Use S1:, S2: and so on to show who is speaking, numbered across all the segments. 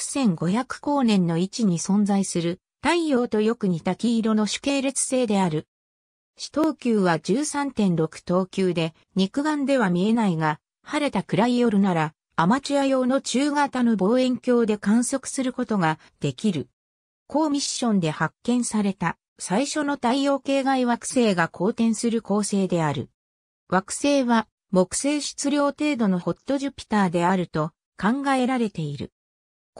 S1: 1500光年の位置に存在する太陽とよく似た黄色の主系列星である。四等級は13.6等級で肉眼では見えないが、晴れた暗い夜ならアマチュア用の中型の望遠鏡で観測することができる。高ミッションで発見された最初の太陽系外惑星が公転する恒星である。惑星は木星質量程度のホットジュピターであると考えられている。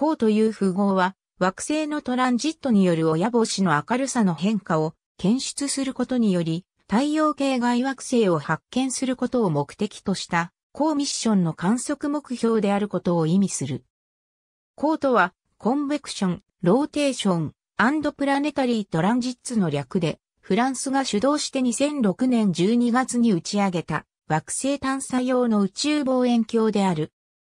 S1: 光という符号は、惑星のトランジットによる親星の明るさの変化を検出することにより、太陽系外惑星を発見することを目的とした、高ミッションの観測目標であることを意味する。コートは、コンベクション、ローテーション、アンドプラネタリートランジッツの略で、フランスが主導して2006年12月に打ち上げた惑星探査用の宇宙望遠鏡である。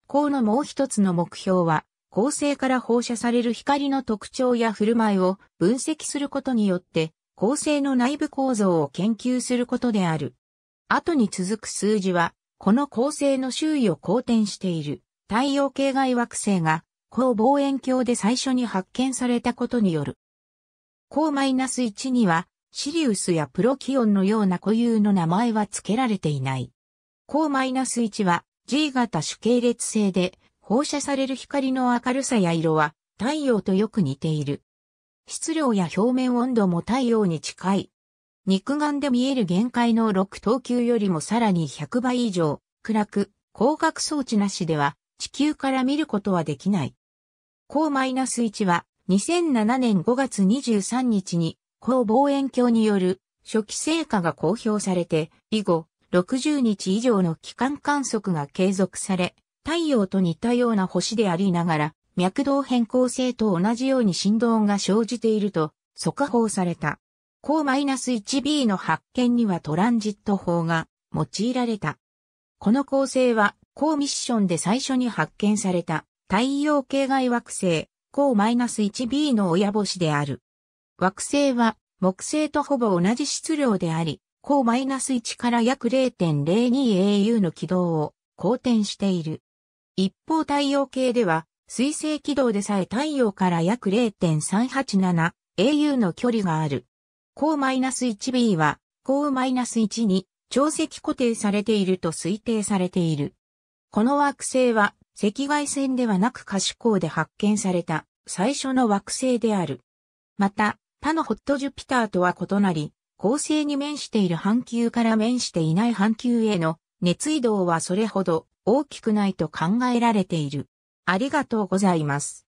S1: 項のもう一つの目標は、恒星から放射される光の特徴や振る舞いを分析することによって、恒星の内部構造を研究することである。後に続く数字は、この恒星の周囲を公転している太陽系外惑星が、高望遠鏡で最初に発見されたことによる。高マイナス -1 には、シリウスやプロキオンのような固有の名前は付けられていない。高マイナス -1 は G 型主系列星で、放射される光の明るさや色は太陽とよく似ている。質量や表面温度も太陽に近い。肉眼で見える限界の6等級よりもさらに100倍以上、暗く、光学装置なしでは地球から見ることはできない。高 -1 は2007年5月23日に高望遠鏡による初期成果が公表されて以後60日以上の期間観測が継続され太陽と似たような星でありながら、脈動変更性と同じように振動が生じていると、速報された。c 1 b の発見にはトランジット法が用いられた。この構成は、高ミッションで最初に発見された太陽系外惑星 c 1 b の親星である。惑星は木星とほぼ同じ質量であり、c 1から約 0.02au の軌道を公転している。一方太陽系では、水星軌道でさえ太陽から約 0.387au の距離がある。c 1 b は、c 1に潮汐固定されていると推定されている。この惑星は赤外線ではなく可視光で発見された最初の惑星である。また、他のホットジュピターとは異なり、恒星に面している半球から面していない半球への熱移動はそれほど大きくないと考えられている。ありがとうございます。